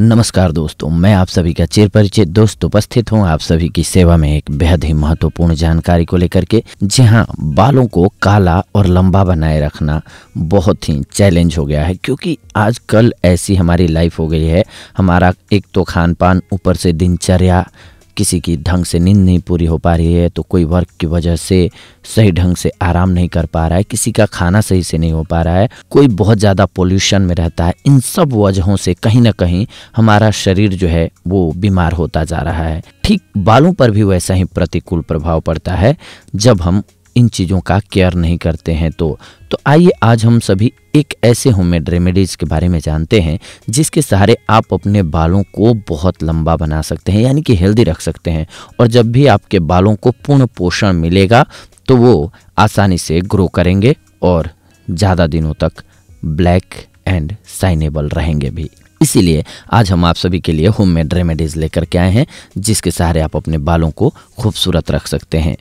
नमस्कार दोस्तों मैं आप सभी का चेर परिचित दोस्त उपस्थित हूं आप सभी की सेवा में एक बेहद ही महत्वपूर्ण जानकारी को लेकर के जी हाँ बालों को काला और लंबा बनाए रखना बहुत ही चैलेंज हो गया है क्योंकि आजकल ऐसी हमारी लाइफ हो गई है हमारा एक तो खान पान ऊपर से दिनचर्या किसी की ढंग से नींद नहीं पूरी हो पा रही है तो कोई वर्क की वजह से सही ढंग से आराम नहीं कर पा रहा है किसी का खाना सही से नहीं हो पा रहा है कोई बहुत ज़्यादा पोल्यूशन में रहता है इन सब वजहों से कहीं ना कहीं हमारा शरीर जो है वो बीमार होता जा रहा है ठीक बालों पर भी वैसा ही प्रतिकूल प्रभाव पड़ता है जब हम इन चीज़ों का केयर नहीं करते हैं तो तो आइए आज हम सभी एक ऐसे होममेड रेमेडीज़ के बारे में जानते हैं जिसके सहारे आप अपने बालों को बहुत लंबा बना सकते हैं यानी कि हेल्दी रख सकते हैं और जब भी आपके बालों को पूर्ण पोषण मिलेगा तो वो आसानी से ग्रो करेंगे और ज़्यादा दिनों तक ब्लैक एंड साइनेबल रहेंगे भी इसीलिए आज हम आप सभी के लिए होम मेड रेमेडीज़ लेकर के आए हैं जिसके सहारे आप अपने बालों को खूबसूरत रख सकते हैं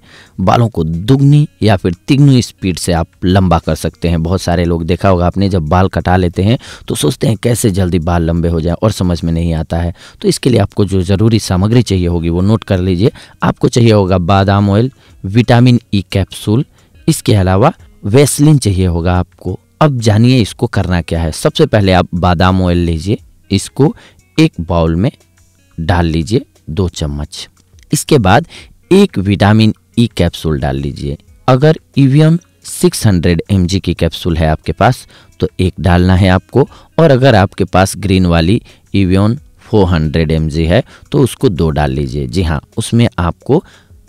बालों को दुगनी या फिर तिगनी स्पीड से आप लंबा कर सकते हैं बहुत सारे लोग देखा होगा आपने जब बाल कटा लेते हैं तो सोचते हैं कैसे जल्दी बाल लंबे हो जाएं और समझ में नहीं आता है तो इसके लिए आपको जो ज़रूरी सामग्री चाहिए होगी वो नोट कर लीजिए आपको चाहिए होगा बादाम ऑयल विटामिन ई कैप्सूल इसके अलावा वेस्लिन चाहिए होगा आपको अब जानिए इसको करना क्या है सबसे पहले आप बादाम ऑयल लीजिए इसको एक बाउल में डाल लीजिए दो चम्मच इसके बाद एक विटामिन ई e कैप्सूल डाल लीजिए अगर ईवीएम 600 हंड्रेड की कैप्सूल है आपके पास तो एक डालना है आपको और अगर आपके पास ग्रीन वाली ईवियन 400 हंड्रेड है तो उसको दो डाल लीजिए जी हाँ उसमें आपको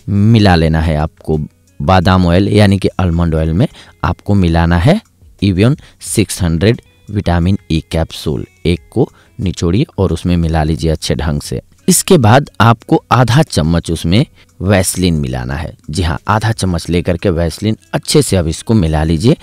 मिला लेना है आपको बादाम ऑयल यानी कि आलमंड ऑयल में आपको मिलाना है Evion 600 hundred vitamin E e capsule एक को निचोड़िए और उसमें मिला लीजिए अच्छे ढंग से इसके बाद आपको आधा चम्मच उसमें वैसलिन मिलाना है जी हाँ आधा चम्मच लेकर के वैसलिन अच्छे से अब इसको मिला लीजिए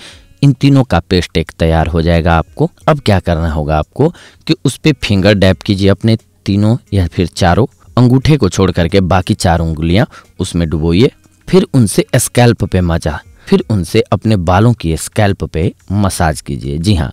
इन तीनों का पेस्ट एक तैयार हो जाएगा आपको अब क्या करना होगा आपको कि उस पर फिंगर डैप कीजिए अपने तीनों या फिर चारों अंगूठे को छोड़ करके बाकी चार उंगलियां उसमें डुबोइए फिर उनसे स्कैल्प पे मजा फिर उनसे अपने बालों की स्कैल्प पे मसाज कीजिए जी हाँ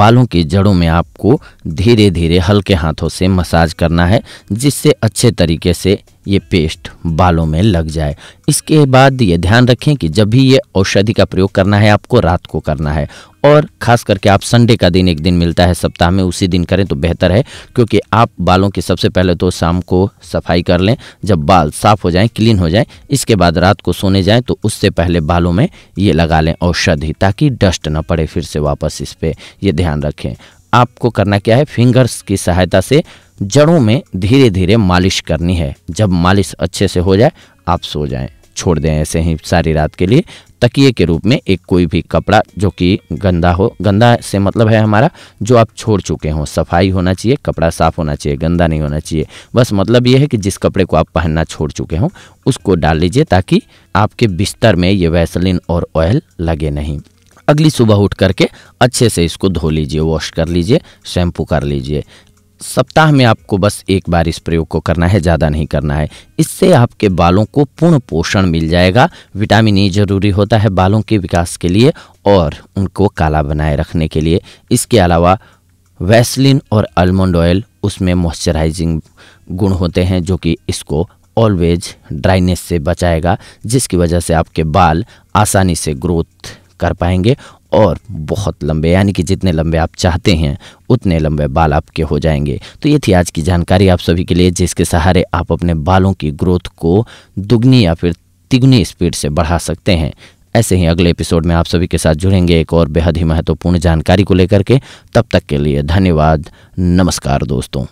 बालों की जड़ों में आपको धीरे धीरे हल्के हाथों से मसाज करना है जिससे अच्छे तरीके से ये पेस्ट बालों में लग जाए इसके बाद ये ध्यान रखें कि जब भी ये औषधि का प्रयोग करना है आपको रात को करना है और ख़ास करके आप संडे का दिन एक दिन मिलता है सप्ताह में उसी दिन करें तो बेहतर है क्योंकि आप बालों की सबसे पहले तो शाम को सफाई कर लें जब बाल साफ़ हो जाएं क्लीन हो जाएं इसके बाद रात को सोने जाएं तो उससे पहले बालों में ये लगा लें औषधि ताकि डस्ट ना पड़े फिर से वापस इस पर यह ध्यान रखें आपको करना क्या है फिंगर्स की सहायता से जड़ों में धीरे धीरे मालिश करनी है जब मालिश अच्छे से हो जाए आप सो जाएं छोड़ दें ऐसे ही सारी रात के लिए तकिए के रूप में एक कोई भी कपड़ा जो कि गंदा हो गंदा से मतलब है हमारा जो आप छोड़ चुके हों सफाई होना चाहिए कपड़ा साफ होना चाहिए गंदा नहीं होना चाहिए बस मतलब ये है कि जिस कपड़े को आप पहनना छोड़ चुके हों उसको डाल लीजिए ताकि आपके बिस्तर में ये वैसलिन और ऑयल लगे नहीं अगली सुबह उठ करके अच्छे से इसको धो लीजिए वॉश कर लीजिए शैम्पू कर लीजिए सप्ताह में आपको बस एक बार इस प्रयोग को करना है ज़्यादा नहीं करना है इससे आपके बालों को पूर्ण पोषण मिल जाएगा विटामिन ई e जरूरी होता है बालों के विकास के लिए और उनको काला बनाए रखने के लिए इसके अलावा वैसलिन और आलमंड ऑयल उसमें मॉइस्चराइजिंग गुण होते हैं जो कि इसको ऑलवेज ड्राइनेस से बचाएगा जिसकी वजह से आपके बाल आसानी से ग्रोथ कर पाएंगे और बहुत लंबे यानी कि जितने लंबे आप चाहते हैं उतने लंबे बाल आपके हो जाएंगे तो ये थी आज की जानकारी आप सभी के लिए जिसके सहारे आप अपने बालों की ग्रोथ को दुगनी या फिर तिगुनी स्पीड से बढ़ा सकते हैं ऐसे ही अगले एपिसोड में आप सभी के साथ जुड़ेंगे एक और बेहद ही महत्वपूर्ण जानकारी को लेकर के तब तक के लिए धन्यवाद नमस्कार दोस्तों